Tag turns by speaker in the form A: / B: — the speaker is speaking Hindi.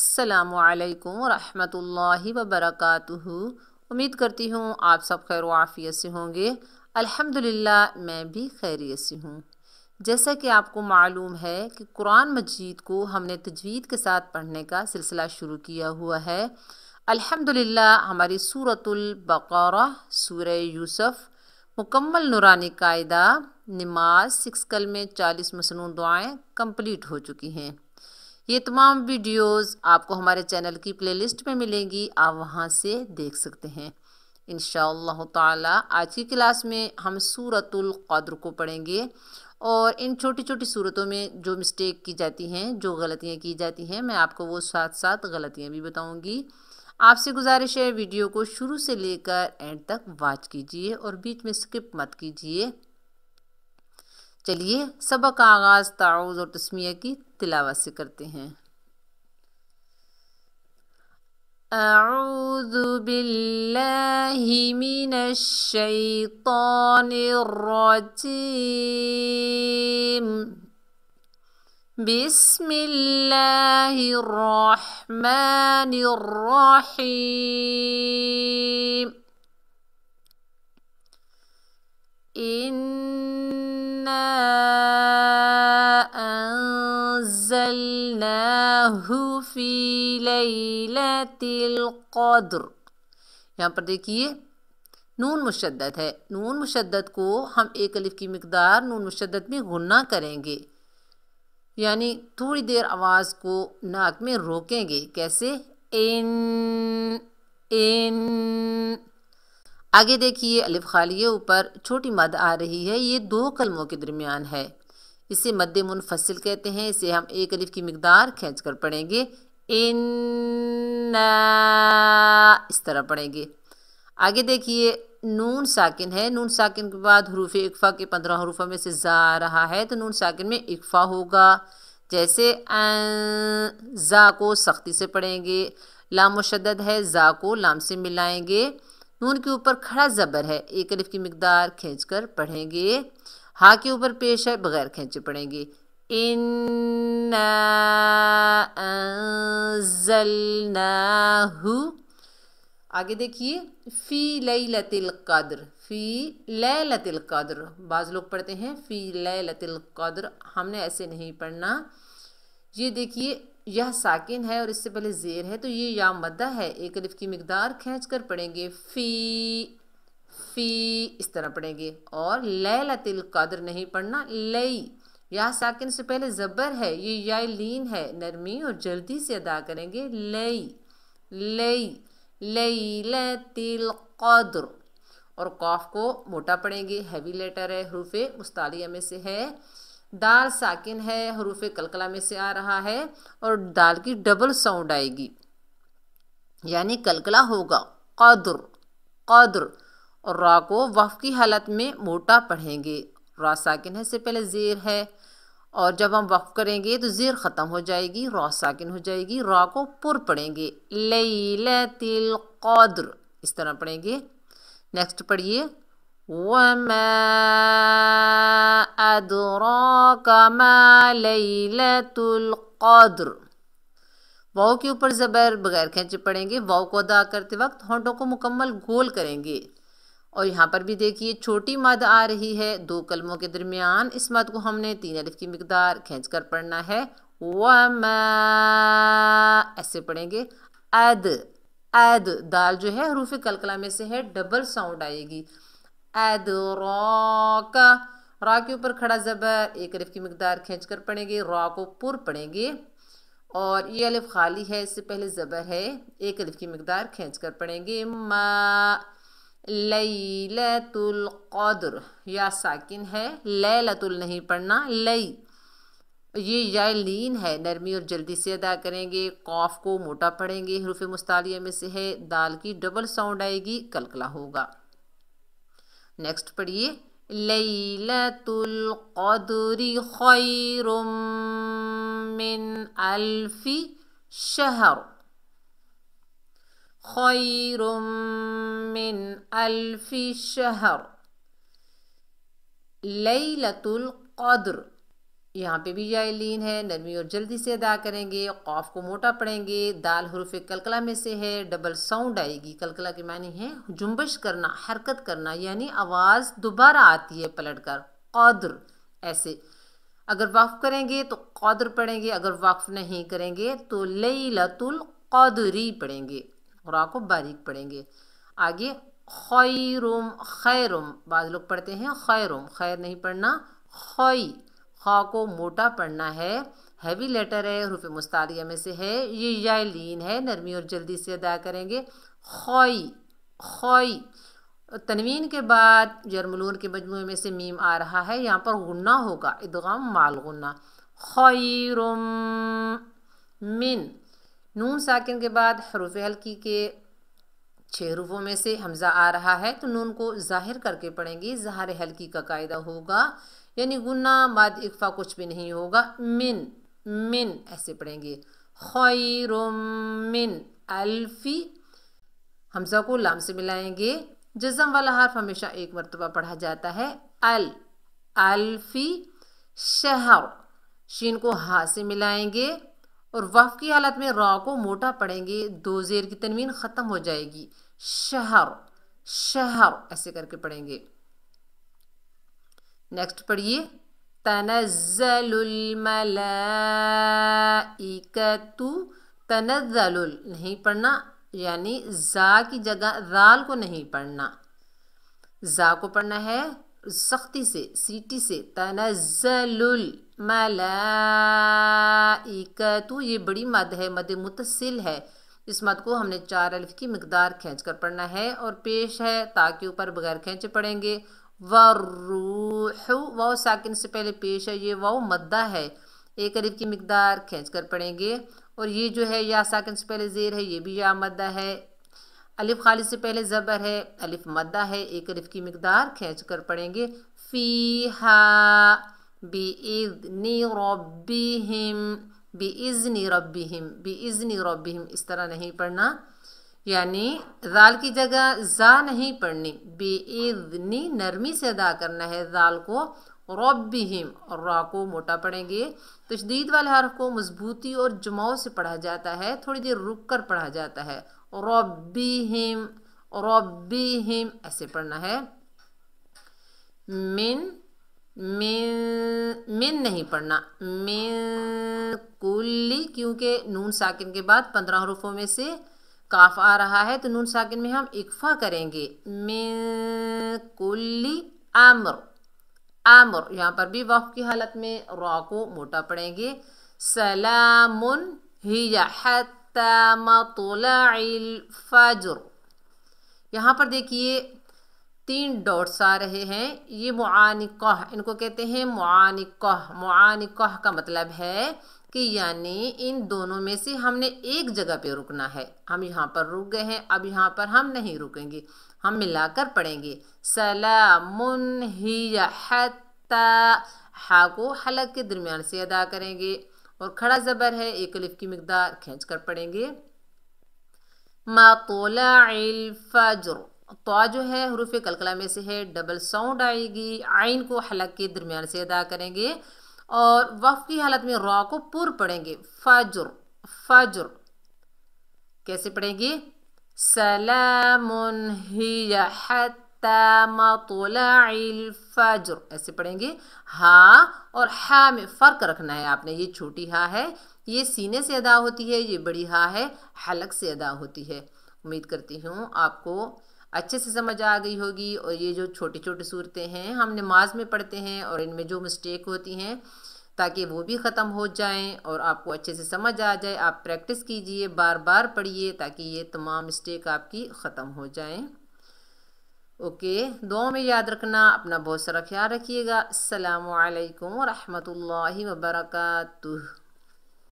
A: अल्लाम वरहमल वरक उम्मीद करती हूँ आप सब खैर वाफ़ियत से होंगे अल्हम्दुलिल्लाह मैं भी खैरियत से हूँ जैसा कि आपको मालूम है कि कुरान मजीद को हमने तजवीद के साथ पढ़ने का सिलसिला शुरू किया हुआ है अल्हम्दुलिल्लाह हमारी सूरतुल्बकौरा सूर यूसुफ़ मुकम्मल नुरानी कायदा नमाज सिक्स कल में चालीस मसनू दुआएँ कम्प्लीट हो चुकी हैं ये तमाम वीडियोस आपको हमारे चैनल की प्लेलिस्ट में मिलेंगी आप वहाँ से देख सकते हैं इन ताला आज की क्लास में हम सूरतुल कद्र को पढ़ेंगे और इन छोटी छोटी सूरतों में जो मिस्टेक की जाती हैं जो गलतियाँ की जाती हैं मैं आपको वो साथ साथ गलतियाँ भी बताऊँगी आपसे गुजारिश है वीडियो को शुरू से लेकर एंड तक वॉच कीजिए और बीच में स्किप मत कीजिए چلیے سبق آغاز تعوذ اور تسمیہ کی تلاوت سے کرتے ہیں اعوذ باللہ من الشیطان الرجیم بسم الله الرحمن الرحيم القدر यहाँ पर देखिए नून मुशद्दत है नून मुशद्दत को हम एक अलिफ की मकदार नून मुशद्दत में गुना करेंगे यानी थोड़ी देर आवाज़ को नाक में रोकेंगे कैसे इन इन आगे देखिए अलिफ खालिय ऊपर छोटी मद आ रही है ये दो कलमों के दरमियान है इसे मद मुनफसल कहते हैं इसे हम एक अलिफ की मकदार खींच कर पढ़ेंगे इन इस तरह पढ़ेंगे आगे देखिए नून साकिन है नून साकिन के बाद हरूफ इकफ़ा के पंद्रह हरूफों में से जा रहा है तो नून साकिन में इकफ़ा होगा जैसे अं, जा को सख्ती से पढ़ेंगे लाम मुशद है जा को लाम से मिलाएंगे नून के ऊपर खड़ा ज़बर है एक अलिफ की मकदार खींच कर पढ़ेंगे हा के ऊपर पेश है बगैर खींचे पढ़ेंगे इन्नाहू आगे देखिए फ़ी लई लतिल कदर फ़ी लय लतिल कदर बाज़ लोग पढ़ते हैं फ़ी लय लतिल कदर हमने ऐसे नहीं पढ़ना ये देखिए यह साकिन है और इससे पहले ज़ेर है तो ये या मद्दा है एक अलिफ की मकदार खींच कर पढ़ेंगे फ़ी फ़ी इस तरह पढ़ेंगे और लैलतिल कदर नहीं पढ़ना लई या साकिन से पहले ज़बर है ये या लीन है नरमी और जल्दी से अदा करेंगे लई लई लई लतिल कदर और कॉफ़ को मोटा पढ़ेंगे हैवी लेटर है हरूफ मुस्तालिया में से है दाल साकिन है हरूफ कलकला में से आ रहा है और दाल की डबल साउंड आएगी यानी कलकला होगा कदर कदर और रा को वफ की हालत में मोटा पढ़ेंगे रा साकिन है से पहले ज़ेर है और जब हम वफ करेंगे तो ज़ेर ख़त्म हो जाएगी रॉ साकिन हो जाएगी रॉ को पुर पढ़ेंगे लई तिल कदर इस तरह पढ़ेंगे नेक्स्ट पढ़िए وما ما ليلة القدر वाओ के ऊपर ज़बर बगैर खेचे पड़ेंगे वाओ को अदा करते वक्त होंठों को मुकम्मल गोल करेंगे और यहाँ पर भी देखिए छोटी मद आ रही है दो कलमों के दरमियान इस मद को हमने तीन अलिफ की मकदार खींच कर पढ़ना है ऐसे पढ़ेंगे अद अद दाल जो है हरूफ कलकला में से है डबल साउंड आएगी अदरक रा के ऊपर खड़ा ज़बर एक अलिफ की मकदार खींच कर पड़ेंगे रॉ को पुर पड़ेंगे और ये अलिफ खाली है इससे पहले ज़बर है एक अलिफ की मकदार खींच कर पड़ेंगे मा लैलतुल कद्र या साकिन है लैलतुल नहीं पढ़ना लई ये या लीन है नरमी और जल्दी से अदा करेंगे कौफ को मोटा पढ़ेंगे हरूफ मुस्तालिया में से है दाल की डबल साउंड आएगी कलकला होगा नेक्स्ट पढ़िए लैलतुल कदरी खैरुम मिन अल्फी शहर खैरुम मिन अल्फी शहर लैलतुल कद्र यहाँ पे भी या लीन है नरमी और जल्दी से अदा करेंगे खौफ को मोटा पड़ेंगे दाल हरूफ कलकला में से है डबल साउंड आएगी कलकला के मानी है जुम्बश करना हरकत करना यानी आवाज़ दोबारा आती है पलट कर कौद्र ऐसे अगर वक्फ करेंगे तो कौद्र पढ़ेंगे अगर वक्फ नहीं करेंगे तो लई लतुल कौदरी पढ़ेंगे खुरा को बारीक पढ़ेंगे आगे खैरुम खैरुम बाद लोग पढ़ते हैं खैरुम खैर नहीं पढ़ना खई हा को मोटा पढ़ना है हैवी लेटर है हरूफ मुस्तारिया में से है ये या लीन है नरमी और जल्दी से अदा करेंगे खोई खोई तनवीन के बाद जरमलून के मजमू में से मीम आ रहा है यहाँ पर गुन्ना होगा इदगाम माल गुन्ना खैरुम मिन नून साकिन के बाद हरूफ हल्की के छः रूफ़ों में से हमज़ा आ रहा है तो नून को ज़ाहिर करके पढ़ेंगे जहर हल्की का कायदा होगा यानी गुना बाद इकफा कुछ भी नहीं होगा मिन मिन ऐसे पढ़ेंगे मिन अल्फी हमसा को लाम से मिलाएंगे जजम वाला हर्फ हमेशा एक मरतबा पढ़ा जाता है अल अल्फी शहर शीन को हा से मिलाएंगे और वफ की हालत में रॉ को मोटा पढ़ेंगे दो जेर की तनवीन ख़त्म हो जाएगी शहर शहर ऐसे करके पढ़ेंगे नेक्स्ट पढ़िए तनजलमलाकतु तनजल नहीं पढ़ना यानी जा की जगह राल को नहीं पढ़ना जा को पढ़ना है सख्ती से सीटी से तनजलमलाकतु ये बड़ी मद है मद मुतसिल है इस मद को हमने चार अल्फ की मकदार खींच कर पढ़ना है और पेश है ताकि ऊपर बगैर खींचे पढ़ेंगे व रूह साकिन से पहले पेश है ये वह मद्दा है एक अरिफ की मकदार खींच कर पढ़ेंगे और ये जो है या साकिन से पहले ज़ेर है ये भी या मद्दा है अलिफ खालिद से पहले ज़बर है अलिफ मद्दा है एक अरब की मकदार खींच कर पढ़ेंगे फ़ी हा बेनी रबी हिम बेज़नी रबी हिम बेज़नी रबी हिम इस तरह नहीं पढ़ना यानी जाल की जगह जा नहीं पढ़नी बेनी नरमी से अदा करना है जाल को हिम और रा को मोटा पढ़ेंगे तशदीद वाले हर को मजबूती और जमाव से पढ़ा जाता है थोड़ी देर रुक कर पढ़ा जाता है रबिहिम हिम ऐसे पढ़ना है मिन मिन मिन नहीं पढ़ना मिन कुल्ली क्योंकि नून साकिन के बाद पंद्रह हरूफों में से काफ आ रहा है तो नून साकिन में हम इकफा करेंगे मिन कुल्ली आमर आमर यहाँ पर भी वफ की हालत में रॉ को मोटा पड़ेंगे सलामुन फजर यहाँ पर देखिए तीन डॉट्स आ रहे हैं ये मुआनिकह इनको कहते हैं मुआनिकह मुआनिकह का मतलब है कि यानी इन दोनों में से हमने एक जगह पे रुकना है हम यहाँ पर रुक गए हैं अब यहाँ पर हम नहीं रुकेंगे हम मिलाकर पढ़ेंगे सलामुन हा को हलक के दरमियान से अदा करेंगे और खड़ा ज़बर है एक अलिफ की मकदार खींच कर पढ़ेंगे मातोलाफर तो जो है हरूफ कलकला में से है डबल साउंड आएगी आइन को हलक के दरमियान से अदा करेंगे और वफ की हालत में रॉ को पुर पढ़ेंगे फाजुर फाजुर कैसे पढ़ेंगे सलाम फजर ऐसे पढ़ेंगे हा और हा में फ़र्क रखना है आपने ये छोटी हा है ये सीने से अदा होती है ये बड़ी हा है हलक से अदा होती है उम्मीद करती हूँ आपको अच्छे से समझ आ गई होगी और ये जो छोटे छोटे सूरतें हैं हम नमाज में पढ़ते हैं और इनमें जो मिस्टेक होती हैं ताकि वो भी ख़त्म हो जाएं और आपको अच्छे से समझ आ जाए आप प्रैक्टिस कीजिए बार बार पढ़िए ताकि ये तमाम मिस्टेक आपकी ख़त्म हो जाएं ओके दुआ में याद रखना अपना बहुत सारा ख्याल रखिएगा असलकम वरहमल वबरकू